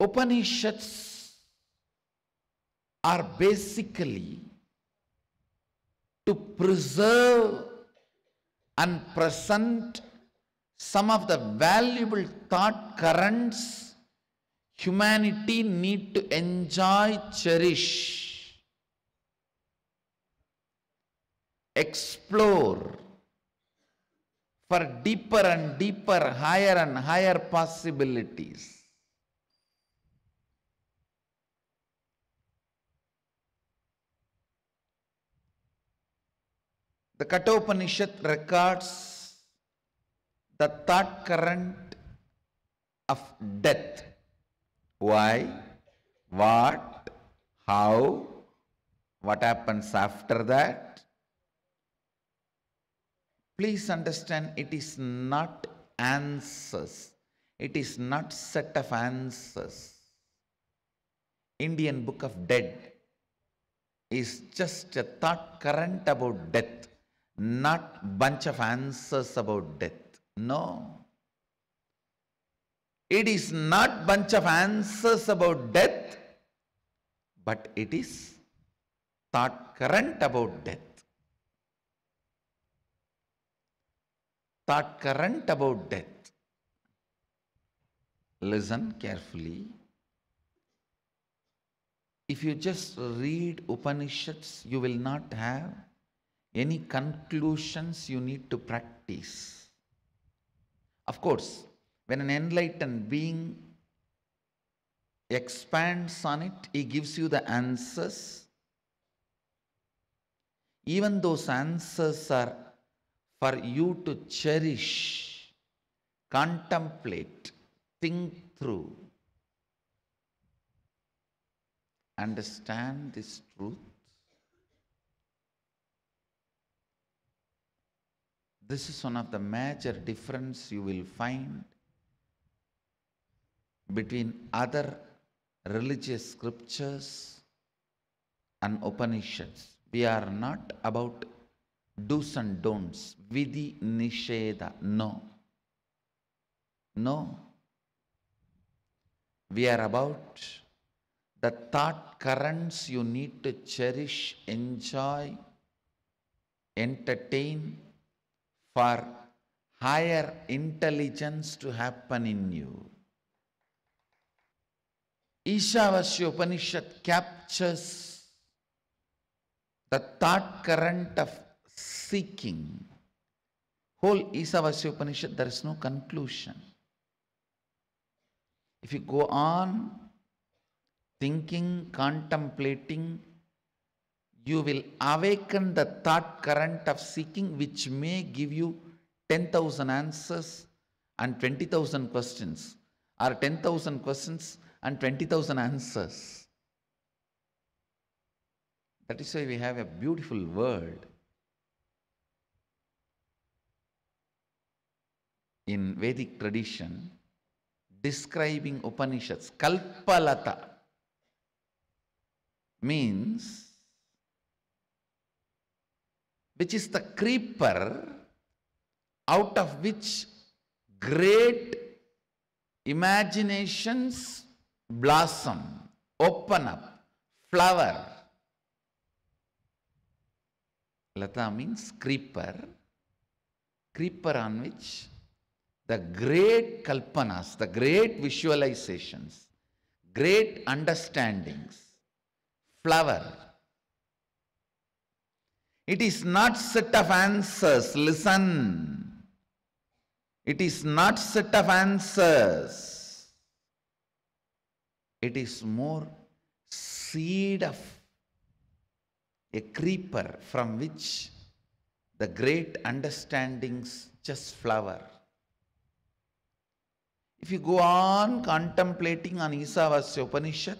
Upanishads are basically to preserve and present some of the valuable thought currents humanity need to enjoy, cherish, explore for deeper and deeper, higher and higher possibilities. The Kathopanishad records the thought current of death. Why? What? How? What happens after that? Please understand it is not answers. It is not set of answers. Indian Book of Dead is just a thought current about death not bunch of answers about death. No. It is not bunch of answers about death, but it is thought current about death. Thought current about death. Listen carefully. If you just read Upanishads, you will not have any conclusions you need to practice. Of course, when an enlightened being expands on it, he gives you the answers. Even those answers are for you to cherish, contemplate, think through. Understand this truth This is one of the major difference you will find between other religious scriptures and Upanishads. We are not about do's and don'ts, vidhi nisheda, no. No. We are about the thought currents you need to cherish, enjoy, entertain, for higher intelligence to happen in you. Ishavasya Upanishad captures the thought current of seeking. Whole Ishavasya Upanishad, there is no conclusion. If you go on thinking, contemplating, you will awaken the thought current of seeking, which may give you 10,000 answers and 20,000 questions, or 10,000 questions and 20,000 answers. That is why we have a beautiful world. In Vedic tradition, describing Upanishads, Kalpalata means which is the creeper out of which great imaginations blossom, open up, flower. Lata means creeper, creeper on which the great kalpanas, the great visualizations, great understandings, flower, it is not set of answers. Listen. It is not set of answers. It is more seed of a creeper from which the great understandings just flower. If you go on contemplating on Isava's Upanishad,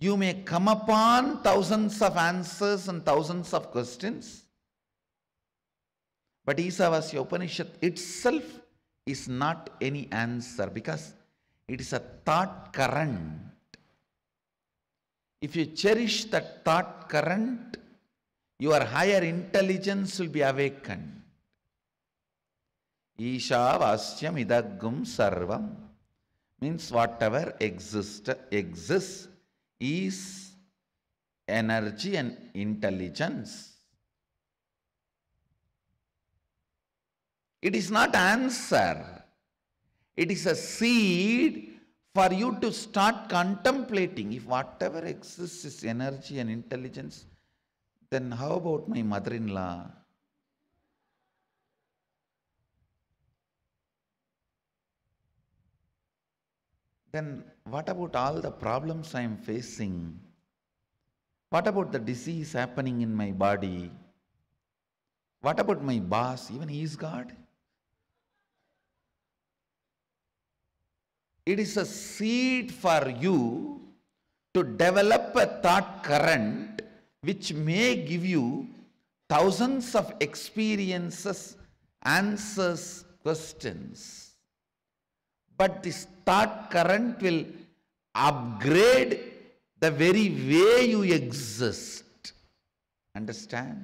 you may come upon thousands of answers and thousands of questions. But Isavasya Upanishad itself is not any answer because it is a thought current. If you cherish that thought current, your higher intelligence will be awakened. Ishavasya Idagum Sarvam means whatever exists exists is energy and intelligence. It is not answer. It is a seed for you to start contemplating. If whatever exists is energy and intelligence, then how about my mother-in-law? Then, what about all the problems I am facing? What about the disease happening in my body? What about my boss? Even he is God? It is a seed for you to develop a thought current which may give you thousands of experiences, answers, questions but the thought current will upgrade the very way you exist. Understand?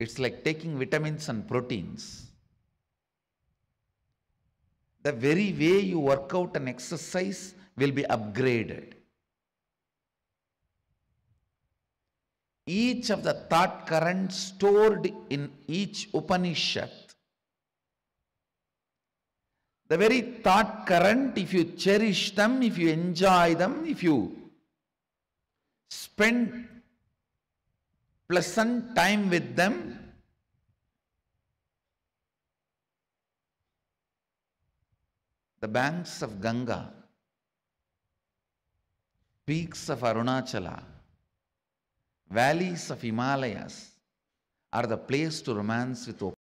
It's like taking vitamins and proteins. The very way you work out and exercise will be upgraded. Each of the thought currents stored in each Upanishad the very thought current, if you cherish them, if you enjoy them, if you spend pleasant time with them, the banks of Ganga, peaks of Arunachala, valleys of Himalayas are the place to romance with